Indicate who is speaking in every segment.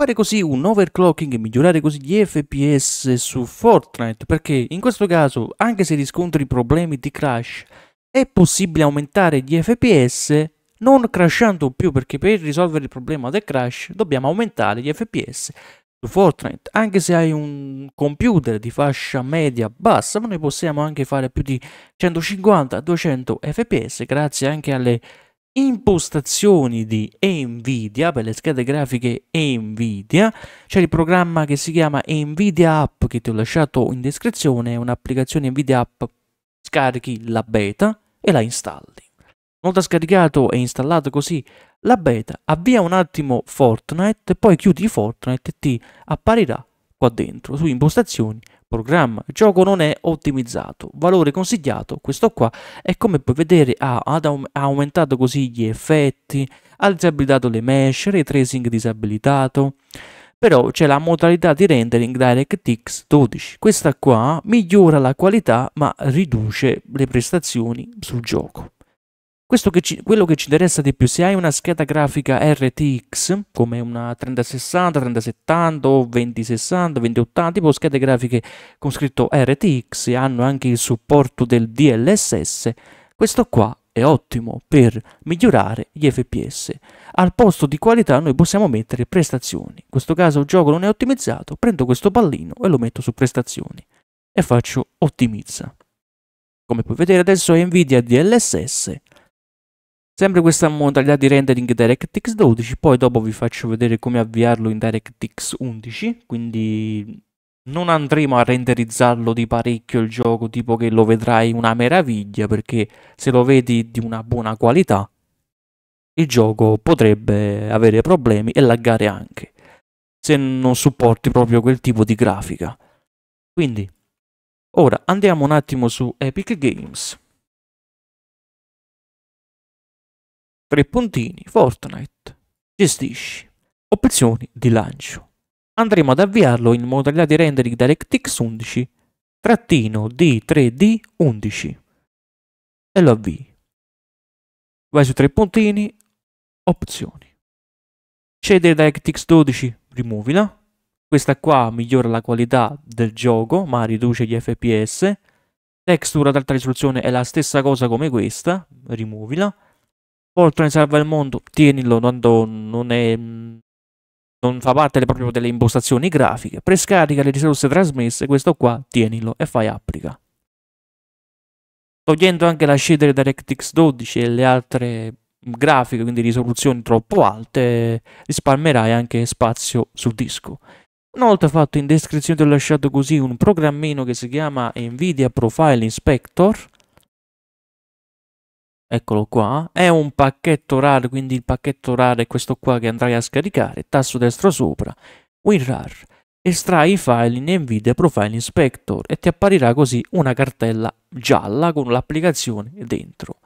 Speaker 1: Fare così un overclocking e migliorare così gli FPS su Fortnite, perché in questo caso, anche se riscontri problemi di crash, è possibile aumentare gli FPS non crashando più, perché per risolvere il problema del crash dobbiamo aumentare gli FPS su Fortnite. Anche se hai un computer di fascia media bassa, ma noi possiamo anche fare più di 150-200 FPS grazie anche alle impostazioni di Nvidia per le schede grafiche Nvidia c'è il programma che si chiama Nvidia App che ti ho lasciato in descrizione è un'applicazione Nvidia App scarichi la beta e la installi una volta scaricato e installato così la beta avvia un attimo Fortnite poi chiudi Fortnite e ti apparirà qua dentro su impostazioni programma. Il gioco non è ottimizzato. Valore consigliato, questo qua, e come puoi vedere ha, ha aumentato così gli effetti, ha disabilitato le mesh, ray tracing disabilitato però c'è la modalità di rendering DirectX 12. Questa qua migliora la qualità ma riduce le prestazioni sul gioco. Che ci, quello che ci interessa di più, se hai una scheda grafica RTX, come una 3060, 3070 o 2060, 2080, tipo schede grafiche con scritto RTX e hanno anche il supporto del DLSS, questo qua è ottimo per migliorare gli FPS. Al posto di qualità noi possiamo mettere prestazioni. In questo caso il gioco non è ottimizzato, prendo questo pallino e lo metto su prestazioni e faccio ottimizza. Come puoi vedere adesso è Nvidia DLSS Sempre questa modalità di rendering DirectX 12, poi dopo vi faccio vedere come avviarlo in DirectX 11, quindi non andremo a renderizzarlo di parecchio il gioco, tipo che lo vedrai una meraviglia, perché se lo vedi di una buona qualità, il gioco potrebbe avere problemi e laggare anche,
Speaker 2: se non supporti proprio quel tipo di grafica. Quindi, ora andiamo un attimo su Epic Games. tre puntini, Fortnite, gestisci, opzioni
Speaker 1: di lancio. Andremo ad avviarlo in modalità di rendering DirectX 11,
Speaker 2: trattino D3D 11 e lo avvii. Vai su tre puntini, opzioni. Cede DirectX 12,
Speaker 1: rimuovila. Questa qua migliora la qualità del gioco ma riduce gli FPS. Texture ad alta risoluzione è la stessa cosa come questa, rimuovila Voltron salva il mondo, tienilo quando non è... Mm, non fa parte proprio delle impostazioni grafiche. Prescarica le risorse trasmesse, questo qua, tienilo e fai applica. Togliendo anche la shader DirectX 12 e le altre grafiche, quindi risoluzioni troppo alte, risparmerai anche spazio sul disco. Una volta fatto in descrizione ti ho lasciato così un programmino che si chiama Nvidia Profile Inspector eccolo qua, è un pacchetto RAR, quindi il pacchetto RAR è questo qua che andrai a scaricare, tasto destro sopra, WinRAR, estrai i file in NVIDIA Profile Inspector e ti apparirà così una cartella gialla con l'applicazione dentro.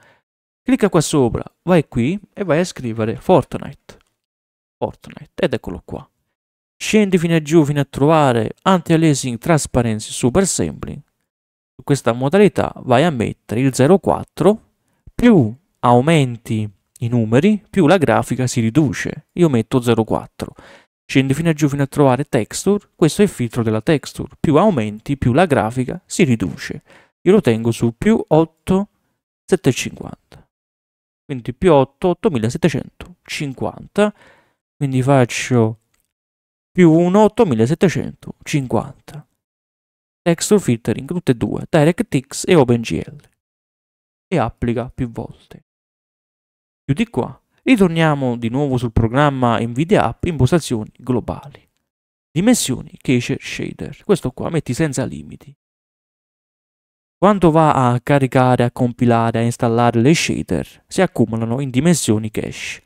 Speaker 1: Clicca qua sopra, vai qui e vai a scrivere Fortnite. Fortnite, ed eccolo qua. Scendi fino a giù fino a trovare Anti-Aliasing Transparency Super Sampling. In questa modalità vai a mettere il 04 più aumenti i numeri, più la grafica si riduce. Io metto 0,4. Scende fino a giù fino a trovare texture, questo è il filtro della texture. Più aumenti, più la grafica si riduce. Io lo tengo su più 8, 750. Quindi più 8, 8750. Quindi faccio più 1, 8750. Texture filtering, tutte e due, DirectX e OpenGL e applica più volte. Più di qua, ritorniamo di nuovo sul programma NVIDIA App Impostazioni Globali. Dimensioni Cache Shader, questo qua metti senza limiti. Quando va a caricare, a compilare, a installare le shader, si accumulano in dimensioni cache.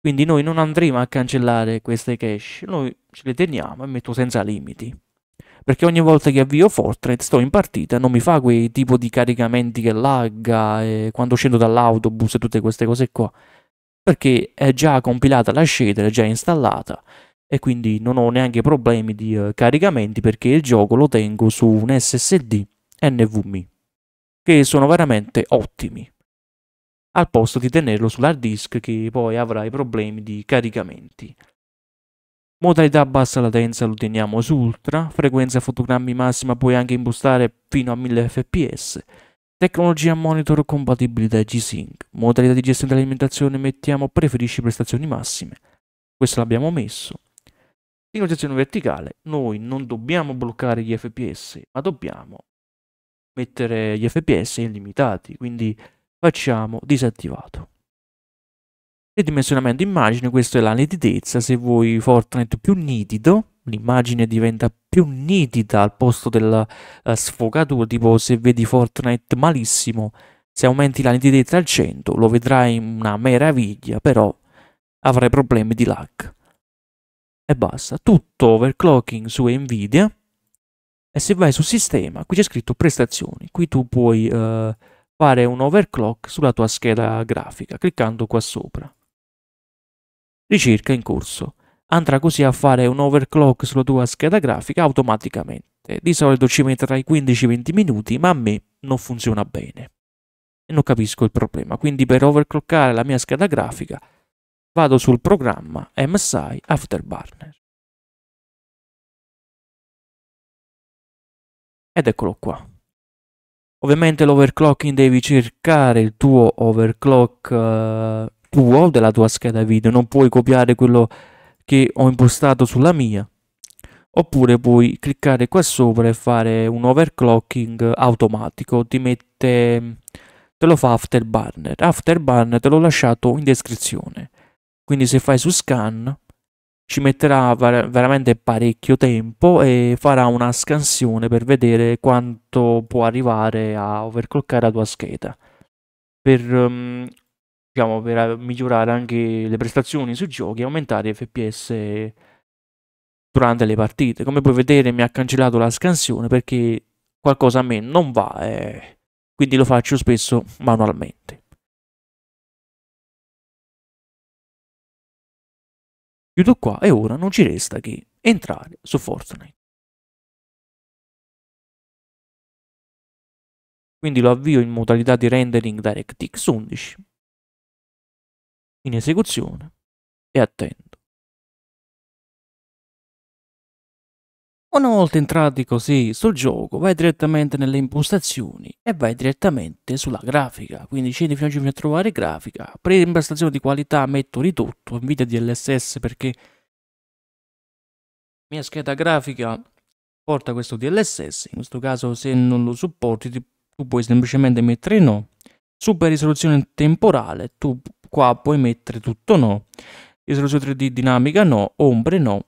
Speaker 1: Quindi noi non andremo a cancellare queste cache, noi ce le teniamo e metto senza limiti perché ogni volta che avvio Fortnite sto in partita, non mi fa quei tipo di caricamenti che lagga eh, quando scendo dall'autobus e tutte queste cose qua, perché è già compilata la scelta, è già installata e quindi non ho neanche problemi di eh, caricamenti perché il gioco lo tengo su un SSD NVMe che sono veramente ottimi al posto di tenerlo sull'hard disk che poi avrà i problemi di caricamenti. Modalità bassa latenza lo teniamo su ultra, frequenza fotogrammi massima puoi anche impostare fino a 1000 fps, tecnologia monitor compatibilità G-Sync, modalità di gestione dell'alimentazione mettiamo preferisci prestazioni massime, questo l'abbiamo messo. Sincronizzazione verticale, noi non dobbiamo bloccare gli fps, ma dobbiamo mettere gli fps illimitati, quindi facciamo disattivato ridimensionamento immagine, questa è la nitidezza, se vuoi Fortnite più nitido, l'immagine diventa più nitida al posto della uh, sfogatura, tipo se vedi Fortnite malissimo, se aumenti la nitidezza al 100 lo vedrai una meraviglia, però avrai problemi di lag. E basta, tutto overclocking su Nvidia. E se vai su sistema, qui c'è scritto prestazioni, qui tu puoi uh, fare un overclock sulla tua scheda grafica, cliccando qua sopra. Ricerca in corso. Andrà così a fare un overclock sulla tua scheda grafica automaticamente. Di solito ci metterà i 15-20 minuti, ma a me non funziona bene. E non capisco il problema, quindi per
Speaker 2: overclockare la mia scheda grafica vado sul programma MSI Afterburner. Ed eccolo qua. Ovviamente l'overclocking devi cercare il tuo overclock
Speaker 1: eh, tuo, della tua scheda video, non puoi copiare quello che ho impostato sulla mia. Oppure puoi cliccare qua sopra e fare un overclocking automatico, ti mette te lo fa Afterburner. Afterburner te l'ho lasciato in descrizione. Quindi se fai su scan ci metterà veramente parecchio tempo e farà una scansione per vedere quanto può arrivare a overclockare la tua scheda. Per ehm, diciamo, per eh, migliorare anche le prestazioni sui giochi e aumentare FPS durante le partite. Come puoi vedere mi ha cancellato la scansione perché qualcosa
Speaker 2: a me non va, eh, quindi lo faccio spesso manualmente. Chiudo qua e ora non ci resta che entrare su Fortnite. Quindi lo avvio in modalità di rendering DirectX 11 in esecuzione e attendo. Una volta entrati così sul gioco vai direttamente
Speaker 1: nelle impostazioni e vai direttamente sulla grafica, quindi scendi fino a a trovare grafica, preimpostazione di qualità metto ridotto, Nvidia DLSS perché mia scheda grafica porta questo DLSS, in questo caso se non lo supporti tu puoi semplicemente mettere no, super risoluzione temporale tu Qua puoi mettere tutto no, risoluzione 3D dinamica no, ombre no,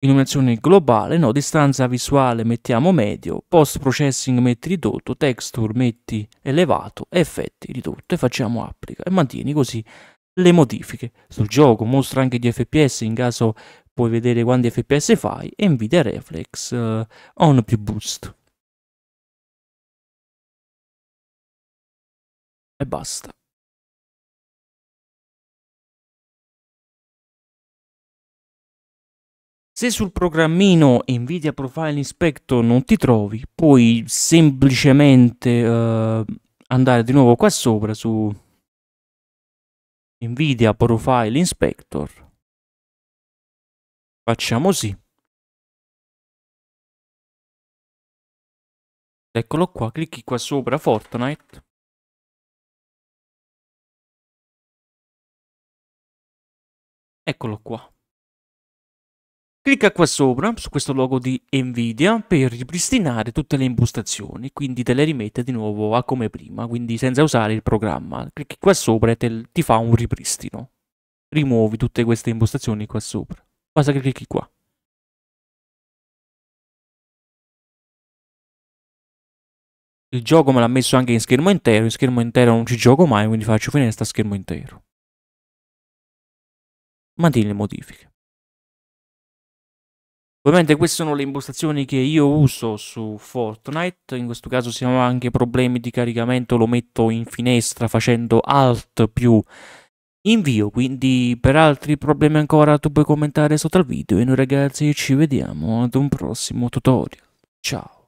Speaker 1: illuminazione globale no, distanza visuale mettiamo medio, post processing metti ridotto, texture metti elevato, effetti ridotto e facciamo applica e mantieni così le modifiche sul gioco, mostra anche gli fps in caso
Speaker 2: puoi vedere quanti fps fai e Nvidia Reflex uh, on più boost. E basta. Se sul programmino Nvidia Profile Inspector non ti trovi,
Speaker 1: puoi semplicemente uh, andare di nuovo qua sopra su
Speaker 2: Nvidia Profile Inspector. Facciamo sì. Eccolo qua, clicchi qua sopra Fortnite. Eccolo qua. Clicca qua sopra, su questo logo di Nvidia, per ripristinare tutte
Speaker 1: le impostazioni, quindi te le rimette di nuovo a come prima, quindi senza usare il programma. Clicchi
Speaker 2: qua sopra e te, ti fa un ripristino. Rimuovi tutte queste impostazioni qua sopra. Basta che clicchi qua. Il gioco me l'ha messo anche in schermo intero, in schermo intero non ci gioco mai, quindi faccio finestra a schermo intero. Mantieni le modifiche. Ovviamente queste sono le impostazioni che io uso su
Speaker 1: Fortnite, in questo caso se ho anche problemi di caricamento lo metto in finestra facendo Alt più invio, quindi per altri problemi ancora tu puoi commentare sotto al video e noi ragazzi ci vediamo ad un prossimo tutorial. Ciao!